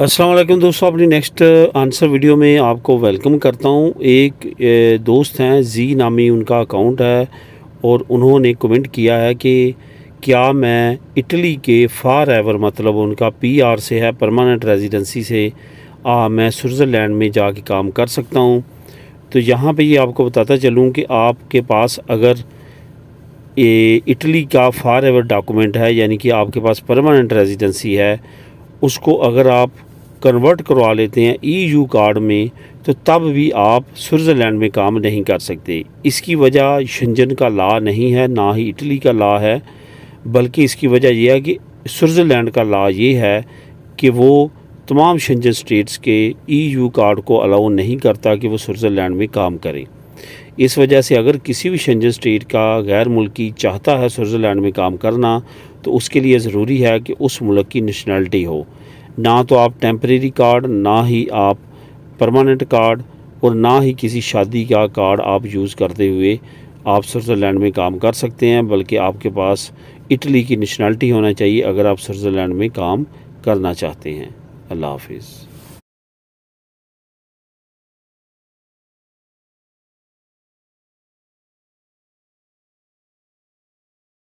असलम दोस्तों अपनी next answer video में आपको वेलकम करता हूँ एक uh, दोस्त हैं जी नामी उनका अकाउंट है और उन्होंने कमेंट किया है कि क्या मैं इटली के फार एवर मतलब उनका पीआर से है परमानेंट रेजिडेंसी से आ, मैं स्विट्ज़रलैंड में जाके काम कर सकता हूँ तो यहाँ पे ये आपको बताता चलूँ कि आपके पास अगर ये इटली का फार एवर डॉक्यूमेंट है यानी कि आपके पास परमानेंट रेजिडेंसी है उसको अगर आप कन्वर्ट करवा लेते हैं ईयू e कार्ड में तो तब भी आप स्विट्ज़रलैंड में काम नहीं कर सकते इसकी वजह शंजन का ला नहीं है ना ही इटली का ला है बल्कि इसकी वजह यह है कि स्विट्ज़रलैंड का ला ये है कि वो तमाम शंजन स्टेट्स के ईयू e कार्ड को अलाउ नहीं करता कि वो स्विट्ज़रलैंड में काम करें इस वजह से अगर किसी भी शंजन स्टेट का गैर मुल्की चाहता है स्विट्ज़रलैंड में काम करना तो उसके लिए ज़रूरी है कि उस मुल्क की नेशनलिटी हो ना तो आप टेम्प्रेरी कार्ड ना ही आप परमानेंट कार्ड और ना ही किसी शादी का कार्ड आप यूज़ करते हुए आप स्विट्ज़रलैंड में काम कर सकते हैं बल्कि आपके पास इटली की नेशनलिटी होना चाहिए अगर आप स्विट्ज़रलैंड में काम करना चाहते हैं अल्लाह हाफिज़